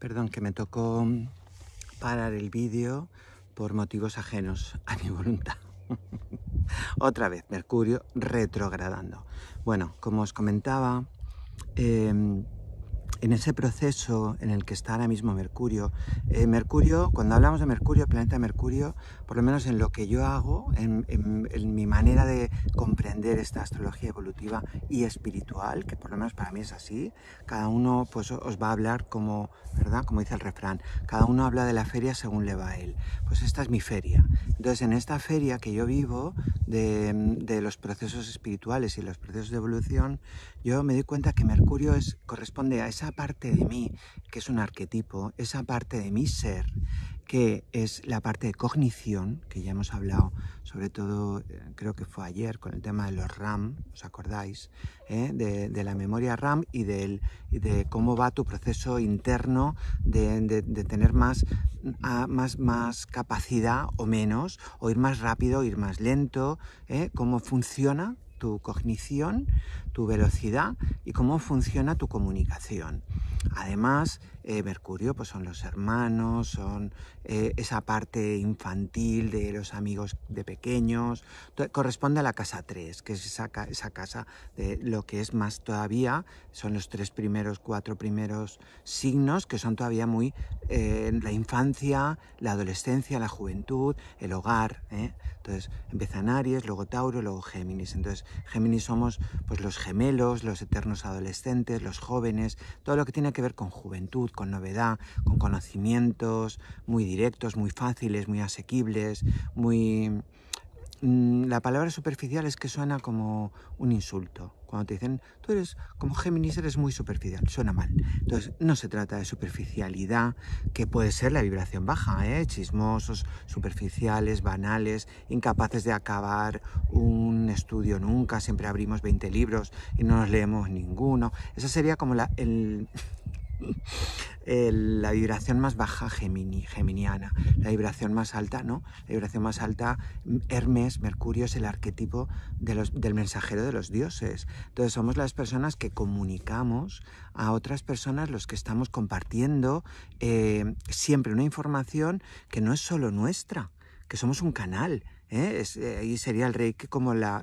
Perdón, que me tocó mm, parar el vídeo por motivos ajenos a mi voluntad. Otra vez, Mercurio retrogradando. Bueno, como os comentaba, em, en ese proceso en el que está ahora mismo Mercurio. Eh, Mercurio, cuando hablamos de Mercurio, planeta Mercurio, por lo menos en lo que yo hago, en, mi manera de comprender esta astrología evolutiva y espiritual, que por lo menos para mí es así, cada uno pues, os va a hablar como, ¿verdad? Como dice el refrán, cada uno habla de la feria según le va a él. Pues esta es mi feria. Entonces, en esta feria que yo vivo de, los procesos espirituales y los procesos de evolución, yo me doy cuenta que Mercurio es, corresponde a esa parte de mí que es un arquetipo, esa parte de mi ser, que es la parte de cognición, que ya hemos hablado, sobre todo eh, creo que fue ayer con el tema de los RAM, ¿os acordáis? ¿Eh? De, la memoria RAM y, del, de cómo va tu proceso interno de, tener más, más, más capacidad o menos, o ir más rápido, o ir más lento, ¿eh? cómo funciona tu cognición, tu velocidad y cómo funciona tu comunicación. Además, eh, Mercurio pues son los hermanos, son eh, esa parte infantil de los amigos de pequeños, corresponde a la casa 3, que es esa, casa de lo que es más todavía, son los tres primeros, cuatro primeros signos que son todavía muy eh, la infancia, la adolescencia, la juventud, el hogar. ¿eh? Entonces empiezan Aries, luego Tauro, luego Géminis. Entonces Géminis somos pues los gemelos, los eternos adolescentes, los jóvenes, todo lo que tiene que ver con juventud, con novedad, con conocimientos muy directos, muy fáciles, muy asequibles, muy... Mm, la palabra superficial es que suena como un insulto cuando te dicen, tú eres, como Géminis, eres muy superficial, suena mal. Entonces, no se trata de superficialidad, que puede ser la vibración baja, ¿eh? chismosos, superficiales, banales, incapaces de acabar un estudio nunca, siempre abrimos 20 libros y no nos leemos ninguno. Esa sería como la, la vibración más baja Gemini, geminiana, la vibración más alta, ¿no? La vibración más alta, Hermes, Mercurio es el arquetipo del mensajero de los dioses. Entonces somos las personas que comunicamos a otras personas, los que estamos compartiendo eh, siempre una información que no es solo nuestra, que somos un canal, ¿eh? Eh, ahí sería el Reiki como la,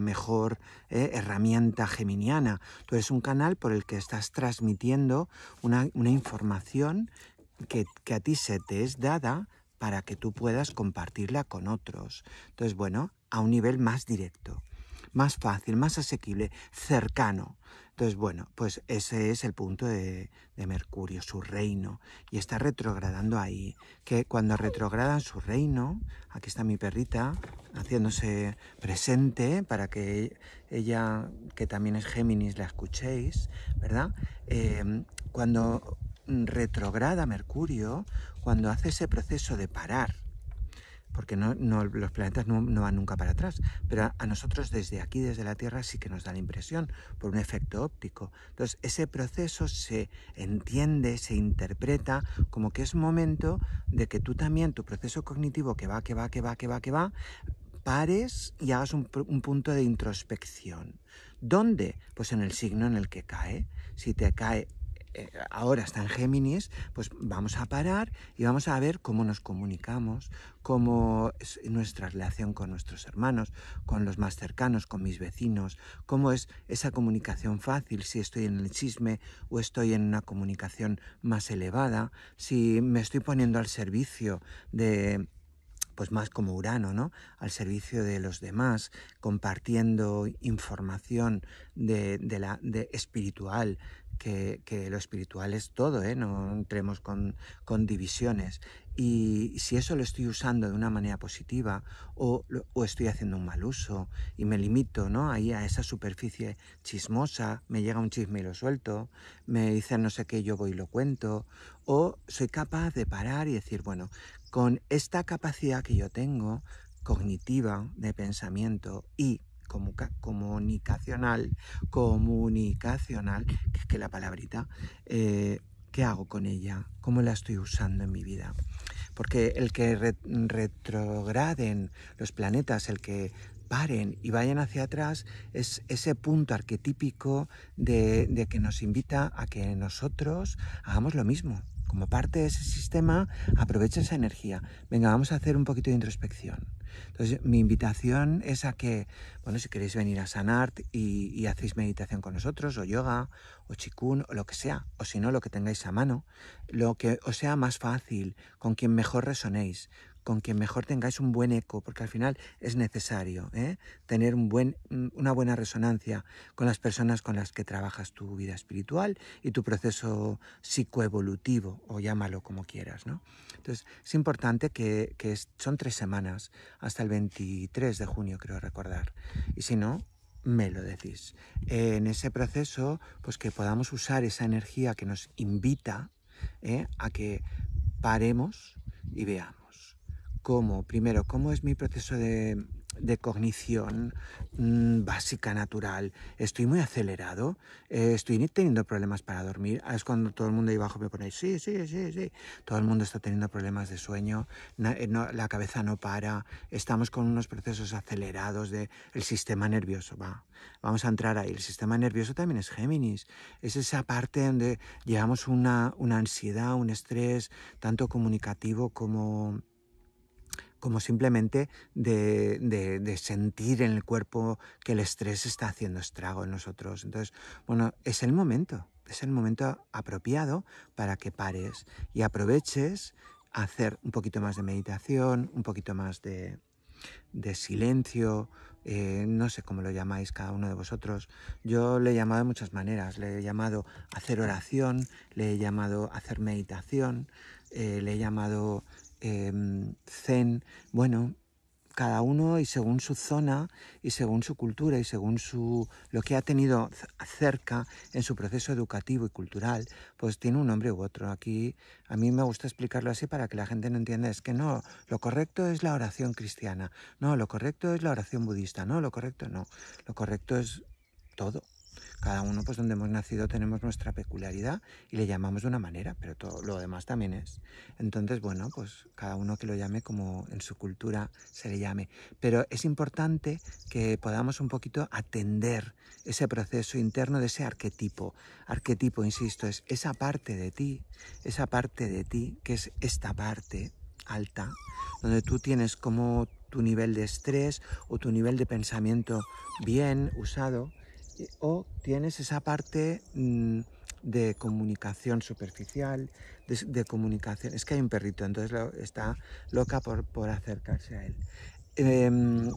mejor ¿eh? herramienta geminiana. Tú eres un canal por el que estás transmitiendo una, información que, que, a ti se te es dada para que tú puedas compartirla con otros. Entonces, bueno, a un nivel más directo más fácil, más asequible, cercano. Entonces, bueno, pues ese es el punto de, Mercurio, su reino, y está retrogradando ahí. Que cuando retrogradan su reino, aquí está mi perrita haciéndose presente para que ella, que también es Géminis, la escuchéis, ¿verdad? Em, cuando retrograda Mercurio, cuando hace ese proceso de parar, porque no, los planetas no, van nunca para atrás, pero a, nosotros desde aquí, desde la Tierra, sí que nos da la impresión por un efecto óptico. Entonces, ese proceso se entiende, se interpreta como que es momento de que tú también, tu proceso cognitivo que va, que va, que va, que va, que va, pares y hagas un, un punto de introspección. ¿Dónde? Pues en el signo en el que cae. Si te cae eh, ahora está en Géminis, pues vamos a parar y vamos a ver cómo nos comunicamos, cómo es nuestra relación con nuestros hermanos, con los más cercanos, con mis vecinos, cómo es esa comunicación fácil, si estoy en el chisme o estoy en una comunicación más elevada, si me estoy poniendo al servicio de pues más como Urano, ¿no? Al servicio de los demás, compartiendo información de, la, de espiritual, que, lo espiritual es todo, ¿eh? no entremos con, divisiones. Y si eso lo estoy usando de una manera positiva o, estoy haciendo un mal uso y me limito ¿no? ahí a esa superficie chismosa, me llega un chisme y lo suelto, me dicen no sé qué, yo voy y lo cuento, o soy capaz de parar y decir, bueno, con esta capacidad que yo tengo, cognitiva de pensamiento y comunicacional, comunicacional, que es que la palabrita, eh, ¿qué hago con ella? ¿Cómo la estoy usando en mi vida? Porque el que retrograden los planetas, el que paren y vayan hacia atrás es ese punto arquetípico de que nos invita a que nosotros hagamos lo mismo, como parte de ese sistema, aprovecha esa energía. Venga, vamos a hacer un poquito de introspección. Entonces, mi invitación es a que, bueno, si queréis venir a Sanart y, hacéis meditación con nosotros, o yoga, o chikun, o lo que sea, o si no, lo que tengáis a mano, lo que os sea más fácil, con quien mejor resonéis, con quien mejor tengáis un buen eco, porque al final es necesario ¿eh? tener mm, una buena resonancia con las personas con las que trabajas tu vida espiritual y tu proceso psicoevolutivo, o llámalo como quieras. Entonces, es importante que, son tres semanas, hasta el 23 de junio, creo recordar. Y si no, me lo decís. En ese proceso, pues que podamos usar esa energía que nos invita ¿eh? a que paremos y veamos cómo, primero, cómo es mi proceso de, de cognición mm, básica, natural. Estoy muy acelerado, eh, estoy teniendo problemas para dormir. Ah, es cuando todo el mundo ahí abajo me pone, sí, sí, sí, sí. Todo el mundo está teniendo problemas de sueño, eh, la cabeza no para, estamos con unos procesos acelerados del el sistema nervioso. Va, vamos a entrar ahí. El sistema nervioso también es Géminis. Es esa parte donde llevamos una, una ansiedad, un estrés, tanto comunicativo como como simplemente de, sentir en el cuerpo que el estrés está haciendo estrago en nosotros. Entonces, bueno, es el momento, es el momento apropiado para que pares y aproveches a hacer un poquito más de meditación, un poquito más de, silencio, eh, no sé cómo lo llamáis cada uno de vosotros. Yo le he llamado de muchas maneras. Le he llamado hacer oración, le he llamado hacer meditación, eh, le he llamado Em, zen, bueno, cada uno y según su zona y según su cultura y según su lo que ha tenido cerca en su proceso educativo y cultural, pues tiene un nombre u otro. Aquí a mí me gusta explicarlo así para que la gente no entienda es que no, lo correcto es la oración cristiana, no, lo correcto es la oración budista, no, lo correcto no, lo correcto es todo. Cada uno, pues donde hemos nacido, tenemos nuestra peculiaridad y le llamamos de una manera, pero todo lo demás también es. Entonces, bueno, pues cada uno que lo llame como en su cultura se le llame. Pero es importante que podamos un poquito atender ese proceso interno de ese arquetipo. Arquetipo, insisto, es esa parte de ti, esa parte de ti, que es esta parte alta, donde tú tienes como tu nivel de estrés o tu nivel de pensamiento bien usado, o tienes esa parte mm, de comunicación superficial, de, comunicación. Es que hay un perrito, entonces está loca por, acercarse a él. Em,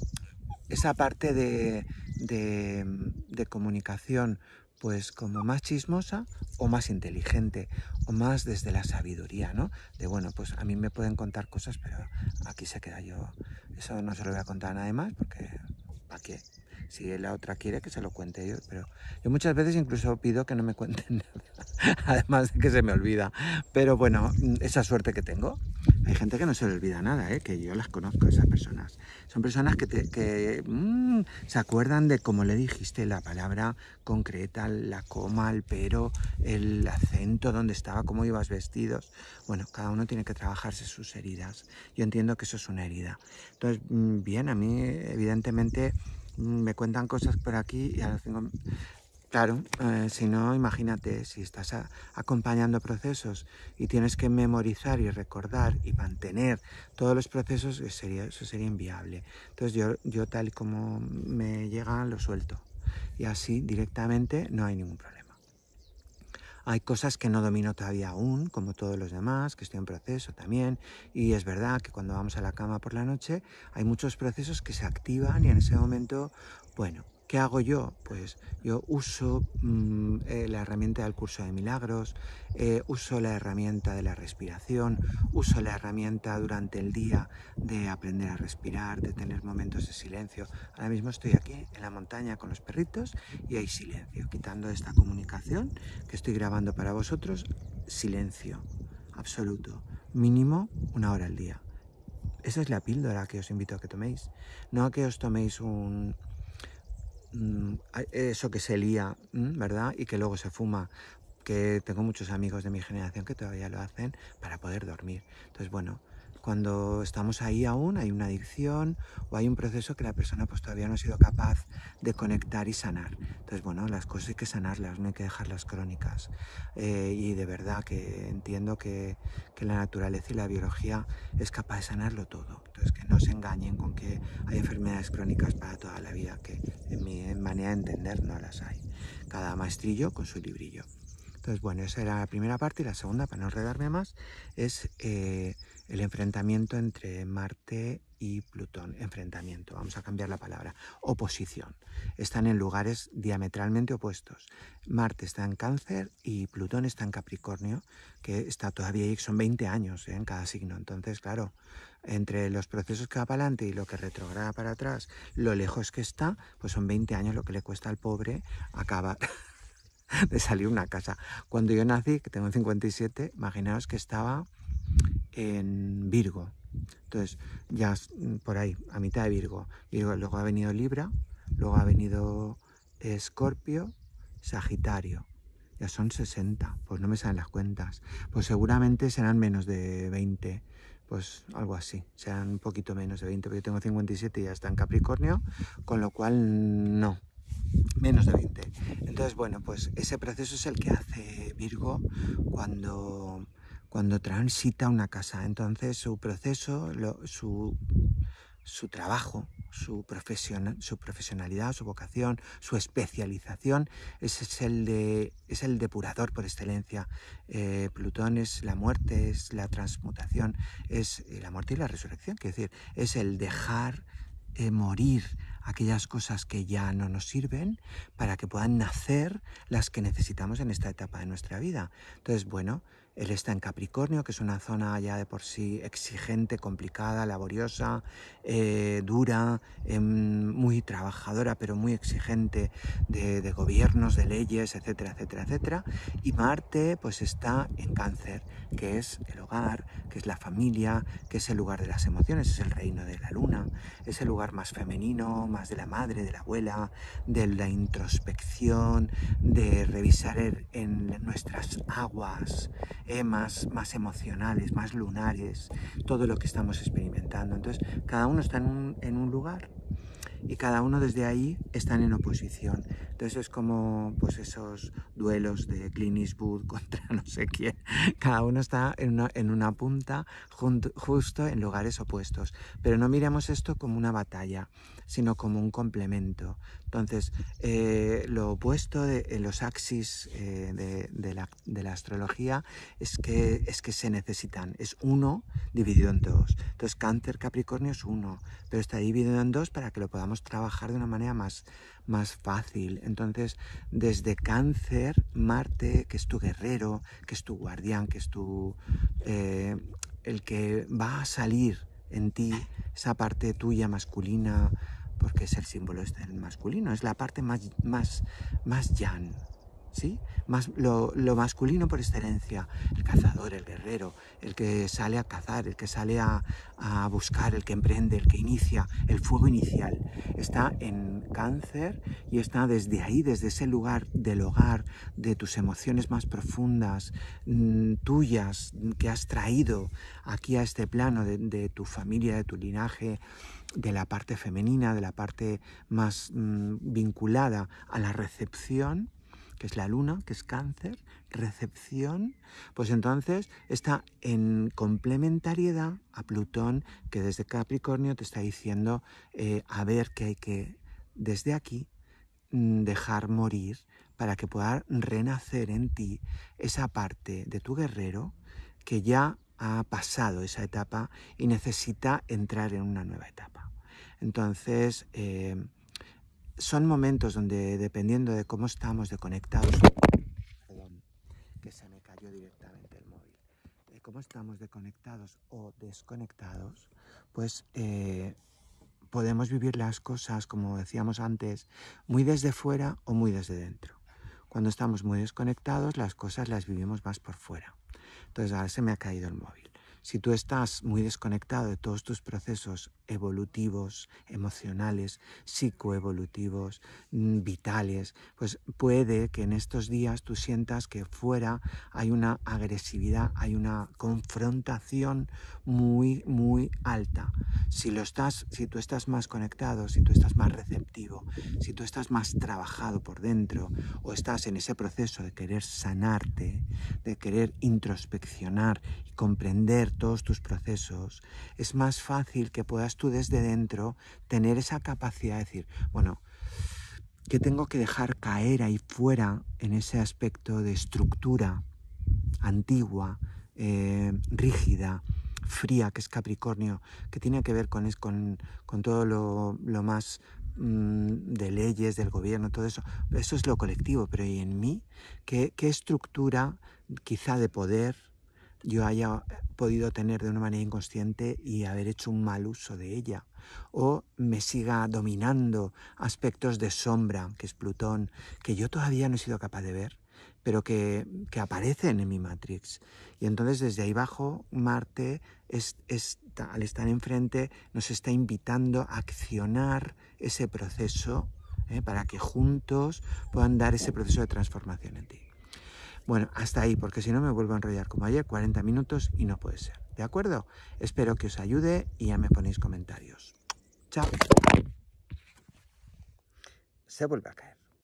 esa parte de, de comunicación pues como más chismosa o más inteligente o más desde la sabiduría, ¿no? De bueno, pues a mí me pueden contar cosas, pero aquí se queda yo. Eso no se lo voy a contar a nadie más porque ¿para qué? Si la otra quiere que se lo cuente yo, pero yo muchas veces incluso pido que no me cuenten nada, además de que se me olvida. Pero bueno, esa suerte que tengo. Hay gente que no se le olvida nada, ¿eh? que yo las conozco, esas personas. Son personas que, mm, se acuerdan de cómo le dijiste la palabra concreta, la coma, el pero, el acento, dónde estaba, cómo ibas vestidos. Bueno, cada uno tiene que trabajarse sus heridas. Yo entiendo que eso es una herida. Entonces, mm, bien, a mí evidentemente me cuentan cosas por aquí y a los cinco... Claro, eh, si no, imagínate, si estás acompañando procesos y tienes que memorizar y recordar y mantener todos los procesos, eso eh, sería, eso sería inviable. Entonces yo, yo tal como me llega lo suelto y así directamente no hay ningún problema. Hay cosas que no domino todavía aún, como todos los demás, que estoy en proceso también. Y es verdad que cuando vamos a la cama por la noche hay muchos procesos que se activan y en ese momento, bueno, ¿Qué hago yo? Pues yo uso mm, eh, la herramienta del curso de milagros, eh, uso la herramienta de la respiración, uso la herramienta durante el día de aprender a respirar, de tener momentos de silencio. Ahora mismo estoy aquí en la montaña con los perritos y hay silencio. Quitando esta comunicación que estoy grabando para vosotros, silencio absoluto, mínimo una hora al día. Esa es la píldora que os invito a que toméis. No a que os toméis un, Mm, eso que se lía, mm, ¿verdad? Y que luego se fuma, que tengo muchos amigos de mi generación que todavía lo hacen para poder dormir. Entonces, bueno, cuando estamos ahí aún hay una adicción o hay un proceso que la persona pues todavía no ha sido capaz de conectar y sanar. Entonces, bueno, las cosas hay que sanarlas, no hay que dejarlas crónicas. Eh, y de verdad que entiendo que, que la naturaleza y la biología es capaz de sanarlo todo. Entonces, que no se engañen con que hay enfermedades crónicas para toda la vida, que en mi manera de entender no las hay. Cada maestrillo con su librillo. Entonces, bueno, esa era la primera parte y la segunda, para no enredarme más, es eh, el enfrentamiento entre Marte y Plutón. Enfrentamiento, vamos a cambiar la palabra. Oposición. Están en lugares diametralmente opuestos. Marte está en cáncer y Plutón está en Capricornio, que está todavía ahí, son 20 años ¿eh? en cada signo. Entonces, claro, entre los procesos que va para adelante y lo que retrograda para atrás, lo lejos que está, pues son 20 años lo que le cuesta al pobre acabar de salir una casa. Cuando yo nací, que tengo 57, imaginaos que estaba en Virgo. Entonces, ya mm, por ahí, a mitad de Virgo. luego ha venido Libra, luego ha venido Escorpio, Sagitario. Ya son 60, pues no me salen las cuentas. Pues seguramente serán menos de 20, pues algo así. Serán un poquito menos de 20, Porque yo tengo 57 y ya está en Capricornio, con lo cual mm, no, menos de 20. Entonces, bueno, pues ese proceso es el que hace Virgo cuando cuando transita una casa. Entonces su proceso, su, trabajo, su, su profesionalidad, su vocación, su especialización, es el, de, es el depurador por excelencia. Eh, Plutón es la muerte, es la transmutación, es eh, la muerte y la resurrección, quiero decir, es el dejar eh, morir aquellas cosas que ya no nos sirven para que puedan nacer las que necesitamos en esta etapa de nuestra vida. Entonces, bueno, él está en Capricornio, que es una zona ya de por sí exigente, complicada, laboriosa, eh, dura, eh, muy trabajadora, pero muy exigente de, de gobiernos, de leyes, etcétera, etcétera, etcétera. Y Marte, pues está en Cáncer, que es el hogar, que es la familia, que es el lugar de las emociones, es el reino de la luna, es el lugar más femenino, más de la madre, de la abuela, de la introspección, de revisar en nuestras aguas, eh, más, emocionales, más lunares, todo lo que estamos experimentando. Entonces, cada uno está en un, lugar y cada uno desde ahí están en oposición. Entonces es como pues esos duelos de Clint Eastwood contra no sé quién. Cada uno está en una, punta justo en lugares opuestos. Pero no miremos esto como una batalla sino como un complemento. Entonces, eh, lo opuesto de, los axis eh, de, la, astrología es que, es que se necesitan. Es uno dividido en dos. Entonces, cáncer, capricornio es uno, pero está dividido en dos para que lo podamos trabajar de una manera más, más fácil. Entonces, desde cáncer, Marte, que es tu guerrero, que es tu guardián, que es tu... Eh, el que va a salir en ti esa parte tuya masculina, porque es el símbolo este masculino, es la parte más, más, más lo, masculino por excelencia, el cazador, el guerrero, el que sale a cazar, el que sale a, buscar, el que emprende, el que inicia, el fuego inicial. Está en cáncer y está desde ahí, desde ese lugar del hogar, de tus emociones más profundas, mm, tuyas, que has traído aquí a este plano, de, tu familia, de tu linaje de la parte femenina, de la parte más mm, vinculada a la recepción, que es la luna, que es cáncer, recepción, pues entonces está en complementariedad a Plutón, que desde Capricornio te está diciendo eh, a ver que hay que, desde aquí, mm, dejar morir para que pueda renacer en ti esa parte de tu guerrero que ya ha pasado esa etapa y necesita entrar en una nueva etapa. Entonces, eh, son momentos donde, dependiendo de cómo estamos desconectados el de cómo estamos de o desconectados, pues eh, podemos vivir las cosas, como decíamos antes, muy desde fuera o muy desde dentro. Cuando estamos muy desconectados, las cosas las vivimos más por fuera. Entonces, ahora se me ha caído el móvil. Si tú estás muy desconectado de todos tus procesos evolutivos, emocionales, psicoevolutivos, mm, vitales, pues puede que en estos días tú sientas que fuera hay una agresividad, hay una confrontación muy, muy alta. Si, lo estás, si tú estás más conectado, si tú estás más receptivo, si tú estás más trabajado por dentro o estás en ese proceso de querer sanarte, de querer introspeccionar y comprender todos tus procesos, es más fácil que puedas tú desde dentro tener esa capacidad de decir, bueno, que tengo que dejar caer ahí fuera en ese aspecto de estructura antigua, eh, rígida, fría, que es Capricornio, que tiene que ver con, con, todo lo, más mm, de leyes, del gobierno, todo eso. Eso es lo colectivo, pero ¿y en mí? ¿Qué, qué estructura quizá de poder? yo haya podido tener de una manera inconsciente y haber hecho un mal uso de ella, o me siga dominando aspectos de sombra, que es Plutón, que yo todavía no he sido capaz de ver, pero que, que aparecen en mi Matrix. Y entonces desde ahí bajo, Marte, es, es, al estar enfrente, nos está invitando a accionar ese proceso ¿eh? para que juntos puedan dar ese proceso de transformación en ti. Bueno, hasta ahí, porque si no me vuelvo a enrollar como ayer, 40 minutos y no puede ser. ¿De acuerdo? Espero que os ayude y ya me ponéis comentarios. Chao. Se vuelve a caer.